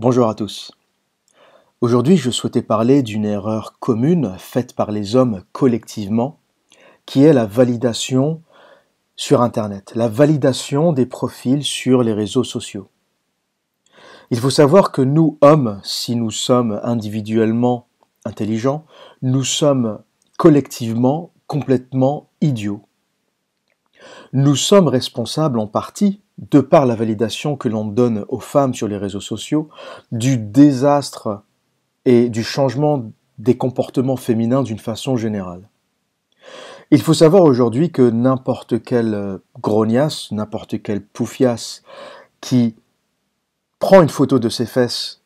Bonjour à tous. Aujourd'hui, je souhaitais parler d'une erreur commune faite par les hommes collectivement, qui est la validation sur Internet, la validation des profils sur les réseaux sociaux. Il faut savoir que nous, hommes, si nous sommes individuellement intelligents, nous sommes collectivement complètement idiots. Nous sommes responsables en partie, de par la validation que l'on donne aux femmes sur les réseaux sociaux, du désastre et du changement des comportements féminins d'une façon générale. Il faut savoir aujourd'hui que n'importe quel euh, grognasse, n'importe quelle poufias qui prend une photo de ses fesses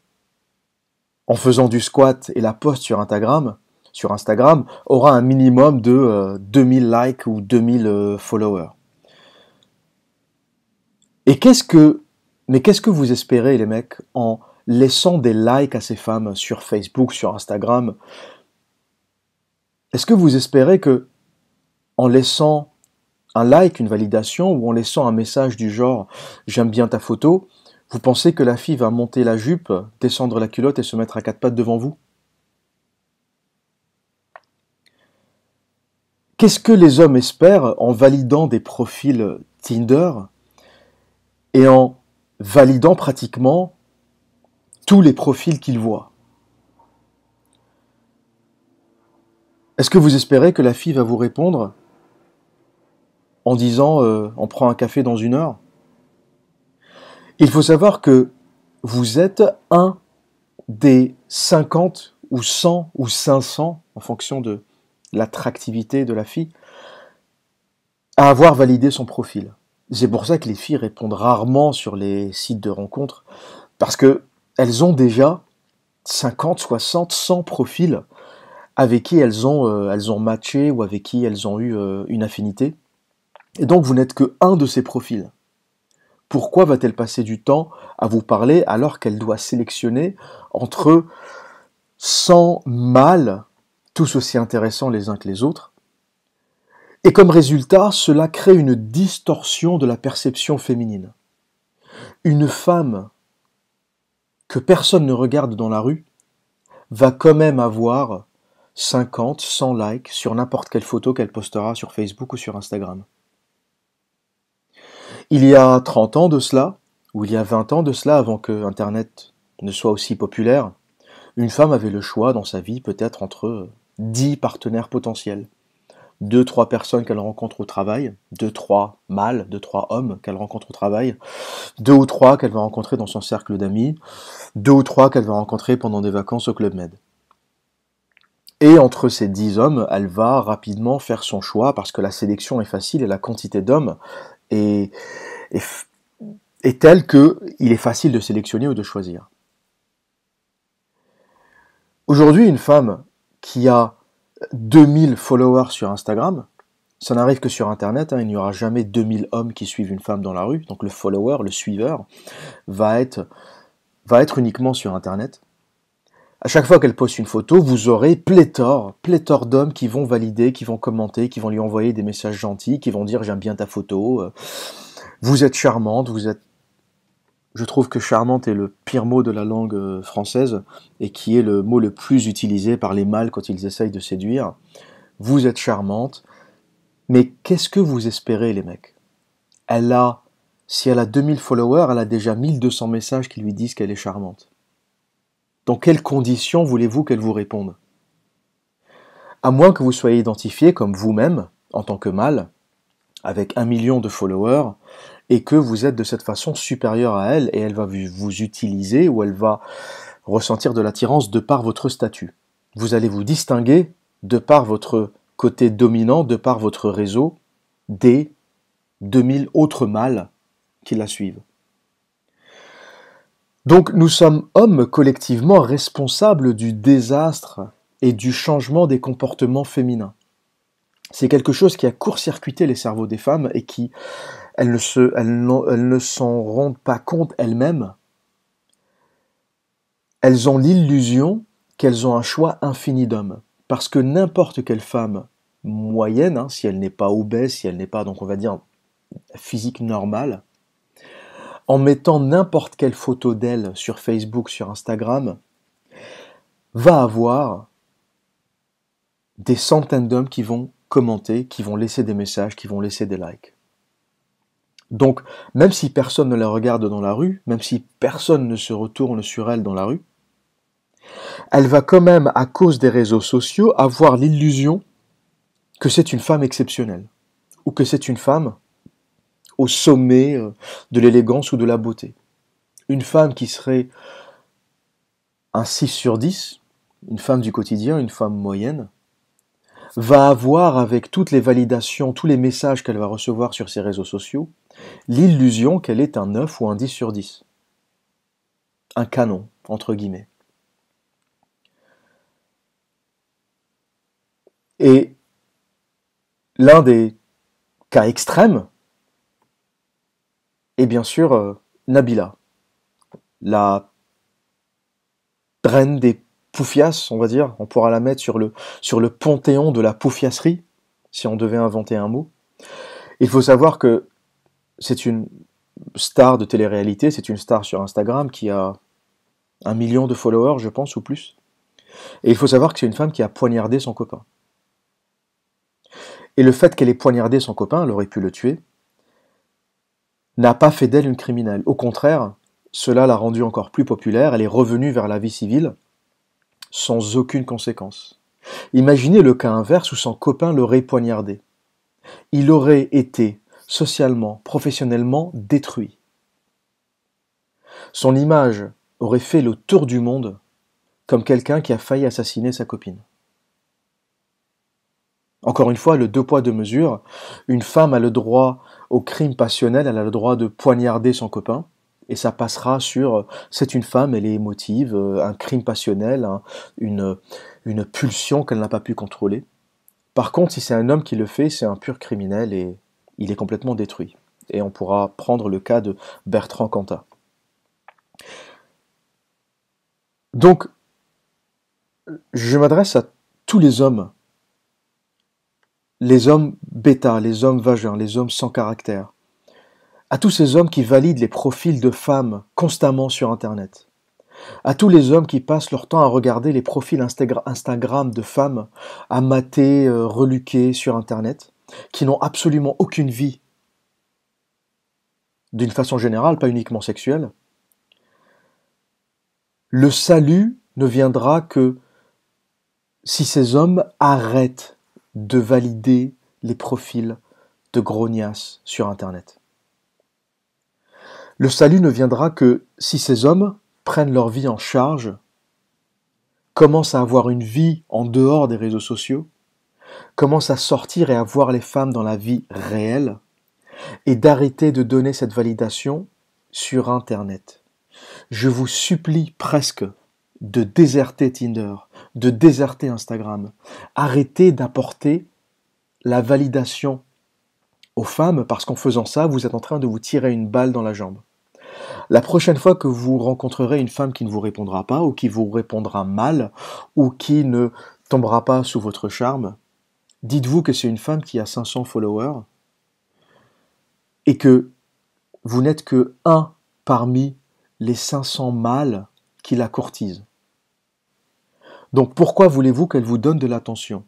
en faisant du squat et la poste sur Instagram, sur Instagram aura un minimum de 2000 euh, likes ou 2000 euh, followers. Et qu'est-ce que, mais qu'est-ce que vous espérez les mecs en laissant des likes à ces femmes sur Facebook, sur Instagram Est-ce que vous espérez que en laissant un like, une validation ou en laissant un message du genre j'aime bien ta photo, vous pensez que la fille va monter la jupe, descendre la culotte et se mettre à quatre pattes devant vous Qu'est-ce que les hommes espèrent en validant des profils Tinder et en validant pratiquement tous les profils qu'ils voient Est-ce que vous espérez que la fille va vous répondre en disant euh, on prend un café dans une heure Il faut savoir que vous êtes un des 50 ou 100 ou 500, en fonction de, l'attractivité de la fille, à avoir validé son profil. C'est pour ça que les filles répondent rarement sur les sites de rencontres, parce que elles ont déjà 50, 60, 100 profils avec qui elles ont, euh, elles ont matché ou avec qui elles ont eu euh, une affinité. Et donc vous n'êtes que un de ces profils. Pourquoi va-t-elle passer du temps à vous parler alors qu'elle doit sélectionner entre 100 mâles tous aussi intéressants les uns que les autres. Et comme résultat, cela crée une distorsion de la perception féminine. Une femme que personne ne regarde dans la rue va quand même avoir 50, 100 likes sur n'importe quelle photo qu'elle postera sur Facebook ou sur Instagram. Il y a 30 ans de cela, ou il y a 20 ans de cela, avant que Internet ne soit aussi populaire, une femme avait le choix dans sa vie peut-être entre 10 partenaires potentiels. 2-3 personnes qu'elle rencontre au travail, 2-3 mâles, 2-3 hommes qu'elle rencontre au travail, 2 ou 3 qu'elle va rencontrer dans son cercle d'amis, 2 ou 3 qu'elle va rencontrer pendant des vacances au Club Med. Et entre ces 10 hommes, elle va rapidement faire son choix parce que la sélection est facile et la quantité d'hommes est, est telle qu'il est facile de sélectionner ou de choisir. Aujourd'hui, une femme qui a 2000 followers sur Instagram, ça n'arrive que sur Internet, hein, il n'y aura jamais 2000 hommes qui suivent une femme dans la rue, donc le follower, le suiveur, va être, va être uniquement sur Internet. À chaque fois qu'elle poste une photo, vous aurez pléthore, pléthore d'hommes qui vont valider, qui vont commenter, qui vont lui envoyer des messages gentils, qui vont dire j'aime bien ta photo, vous êtes charmante, vous êtes je trouve que charmante est le pire mot de la langue euh, française et qui est le mot le plus utilisé par les mâles quand ils essayent de séduire. Vous êtes charmante, mais qu'est-ce que vous espérez, les mecs Elle a, si elle a 2000 followers, elle a déjà 1200 messages qui lui disent qu'elle est charmante. Dans quelles conditions voulez-vous qu'elle vous réponde À moins que vous soyez identifié comme vous-même, en tant que mâle, avec un million de followers et que vous êtes de cette façon supérieur à elle et elle va vous utiliser ou elle va ressentir de l'attirance de par votre statut. Vous allez vous distinguer de par votre côté dominant, de par votre réseau, des 2000 autres mâles qui la suivent. Donc nous sommes hommes collectivement responsables du désastre et du changement des comportements féminins. C'est quelque chose qui a court-circuité les cerveaux des femmes et qui, elles ne, ne s'en rendent pas compte elles-mêmes. Elles ont l'illusion qu'elles ont un choix infini d'hommes. Parce que n'importe quelle femme moyenne, hein, si elle n'est pas obèse, si elle n'est pas, donc on va dire, physique normale, en mettant n'importe quelle photo d'elle sur Facebook, sur Instagram, va avoir des centaines d'hommes qui vont commenter, qui vont laisser des messages, qui vont laisser des likes. Donc, même si personne ne la regarde dans la rue, même si personne ne se retourne sur elle dans la rue, elle va quand même, à cause des réseaux sociaux, avoir l'illusion que c'est une femme exceptionnelle, ou que c'est une femme au sommet euh, de l'élégance ou de la beauté. Une femme qui serait un 6 sur 10, une femme du quotidien, une femme moyenne, va avoir avec toutes les validations, tous les messages qu'elle va recevoir sur ses réseaux sociaux, l'illusion qu'elle est un 9 ou un 10 sur 10. Un canon, entre guillemets. Et l'un des cas extrêmes est bien sûr euh, Nabila, la reine des poufias, on va dire. On pourra la mettre sur le, sur le panthéon de la poufiasserie, si on devait inventer un mot. Il faut savoir que c'est une star de télé-réalité, c'est une star sur Instagram qui a un million de followers, je pense, ou plus. Et il faut savoir que c'est une femme qui a poignardé son copain. Et le fait qu'elle ait poignardé son copain, elle aurait pu le tuer, n'a pas fait d'elle une criminelle. Au contraire, cela l'a rendue encore plus populaire, elle est revenue vers la vie civile, sans aucune conséquence. Imaginez le cas inverse où son copain l'aurait poignardé. Il aurait été socialement, professionnellement détruit. Son image aurait fait le tour du monde comme quelqu'un qui a failli assassiner sa copine. Encore une fois, le deux poids deux mesures. Une femme a le droit au crime passionnel, elle a le droit de poignarder son copain, et ça passera sur euh, c'est une femme, elle est émotive, euh, un crime passionnel, une, une pulsion qu'elle n'a pas pu contrôler. Par contre, si c'est un homme qui le fait, c'est un pur criminel et il est complètement détruit. Et on pourra prendre le cas de Bertrand Cantat. Donc, je m'adresse à tous les hommes, les hommes bêta, les hommes vagins, les hommes sans caractère, à tous ces hommes qui valident les profils de femmes constamment sur Internet, à tous les hommes qui passent leur temps à regarder les profils Instagram de femmes, amatées, euh, reluquées sur Internet, qui n'ont absolument aucune vie, d'une façon générale, pas uniquement sexuelle, le salut ne viendra que si ces hommes arrêtent de valider les profils de grognasses sur Internet. Le salut ne viendra que si ces hommes prennent leur vie en charge, commencent à avoir une vie en dehors des réseaux sociaux, commencent à sortir et à voir les femmes dans la vie réelle, et d'arrêter de donner cette validation sur Internet. Je vous supplie presque de déserter Tinder, de déserter Instagram. Arrêtez d'apporter la validation aux femmes parce qu'en faisant ça, vous êtes en train de vous tirer une balle dans la jambe. La prochaine fois que vous rencontrerez une femme qui ne vous répondra pas, ou qui vous répondra mal, ou qui ne tombera pas sous votre charme, dites-vous que c'est une femme qui a 500 followers, et que vous n'êtes que un parmi les 500 mâles qui la courtisent. Donc pourquoi voulez-vous qu'elle vous donne de l'attention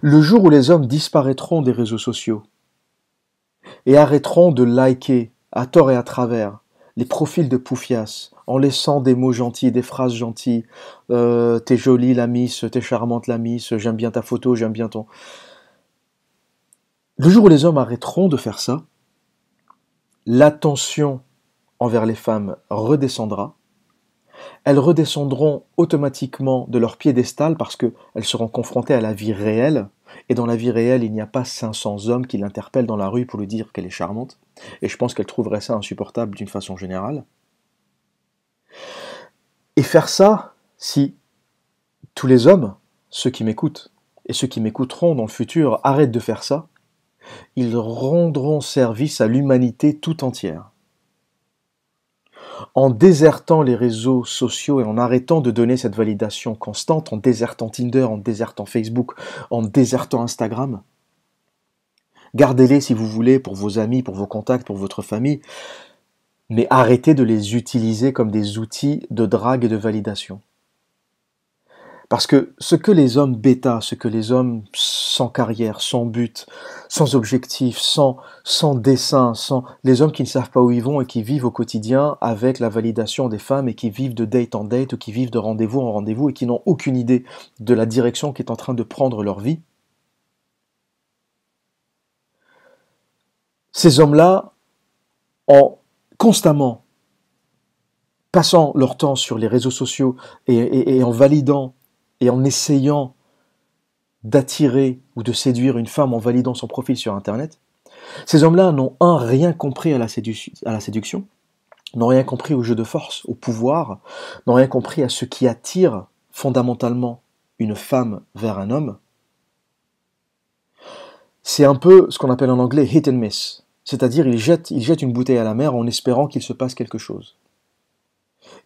le jour où les hommes disparaîtront des réseaux sociaux et arrêteront de liker à tort et à travers les profils de poufias en laissant des mots gentils, des phrases gentilles, euh, t'es jolie la miss, t'es charmante la miss, j'aime bien ta photo, j'aime bien ton... Le jour où les hommes arrêteront de faire ça, l'attention envers les femmes redescendra, elles redescendront automatiquement de leur piédestal parce qu'elles seront confrontées à la vie réelle. Et dans la vie réelle, il n'y a pas 500 hommes qui l'interpellent dans la rue pour lui dire qu'elle est charmante. Et je pense qu'elle trouverait ça insupportable d'une façon générale. Et faire ça, si tous les hommes, ceux qui m'écoutent, et ceux qui m'écouteront dans le futur arrêtent de faire ça, ils rendront service à l'humanité tout entière en désertant les réseaux sociaux et en arrêtant de donner cette validation constante, en désertant Tinder, en désertant Facebook, en désertant Instagram. Gardez-les si vous voulez pour vos amis, pour vos contacts, pour votre famille, mais arrêtez de les utiliser comme des outils de drague et de validation. Parce que ce que les hommes bêta, ce que les hommes sans carrière, sans but, sans objectif, sans, sans dessin, sans, les hommes qui ne savent pas où ils vont et qui vivent au quotidien avec la validation des femmes et qui vivent de date en date ou qui vivent de rendez-vous en rendez-vous et qui n'ont aucune idée de la direction qui est en train de prendre leur vie, ces hommes-là, en constamment passant leur temps sur les réseaux sociaux et en validant et en essayant d'attirer ou de séduire une femme en validant son profil sur Internet, ces hommes-là n'ont un rien compris à la, séduction, n'ont rien compris au jeu de force, au pouvoir, n'ont rien compris à ce qui attire fondamentalement une femme vers un homme. C'est un peu ce qu'on appelle en anglais hit and miss, c'est-à-dire il ils jettent une bouteille à la mer en espérant qu'il se passe quelque chose.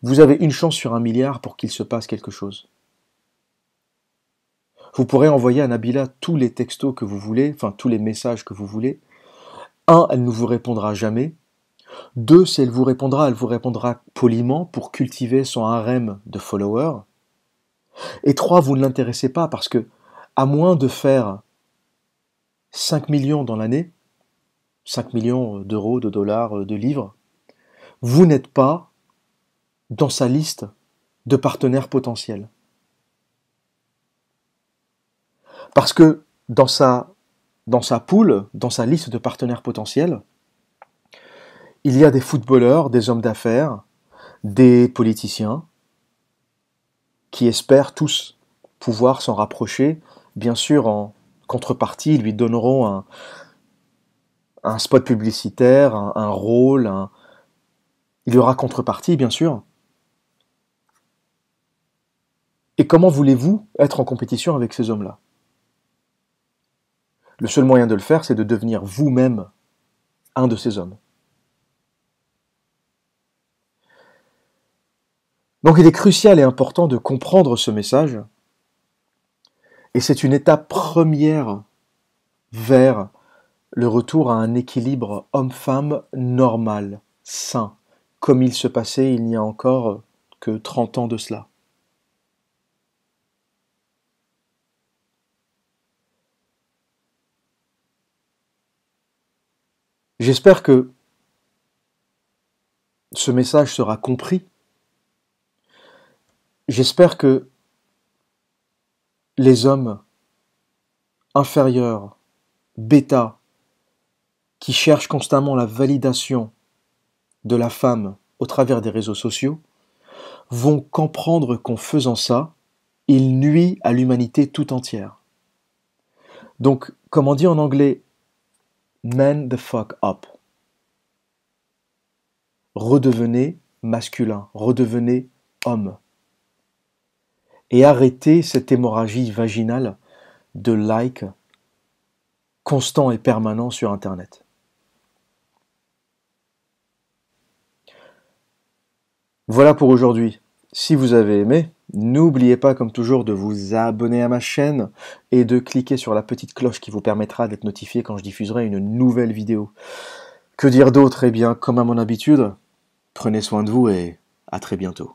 Vous avez une chance sur un milliard pour qu'il se passe quelque chose. Vous pourrez envoyer à Nabila tous les textos que vous voulez, enfin tous les messages que vous voulez. Un, elle ne vous répondra jamais. Deux, si elle vous répondra, elle vous répondra poliment pour cultiver son harem de followers. Et trois, vous ne l'intéressez pas parce que, à moins de faire 5 millions dans l'année, 5 millions d'euros, de dollars, de livres, vous n'êtes pas dans sa liste de partenaires potentiels. Parce que dans sa, dans sa poule, dans sa liste de partenaires potentiels, il y a des footballeurs, des hommes d'affaires, des politiciens, qui espèrent tous pouvoir s'en rapprocher. Bien sûr, en contrepartie, ils lui donneront un, spot publicitaire, un, rôle. Il y aura contrepartie, bien sûr. Et comment voulez-vous être en compétition avec ces hommes-là le seul moyen de le faire, c'est de devenir vous-même un de ces hommes. Donc il est crucial et important de comprendre ce message. Et c'est une étape première vers le retour à un équilibre homme-femme normal, sain, comme il se passait il n'y a encore que 30 ans de cela. J'espère que ce message sera compris. J'espère que les hommes inférieurs, bêta, qui cherchent constamment la validation de la femme au travers des réseaux sociaux, vont comprendre qu'en faisant ça, ils nuisent à l'humanité tout entière. Donc, comme on dit en anglais Men the fuck up. Redevenez masculin, redevenez homme. Et arrêtez cette hémorragie vaginale de like constant et permanent sur Internet. Voilà pour aujourd'hui. Si vous avez aimé, n'oubliez pas comme toujours de vous abonner à ma chaîne et de cliquer sur la petite cloche qui vous permettra d'être notifié quand je diffuserai une nouvelle vidéo. Que dire d'autre Eh bien, comme à mon habitude, prenez soin de vous et à très bientôt.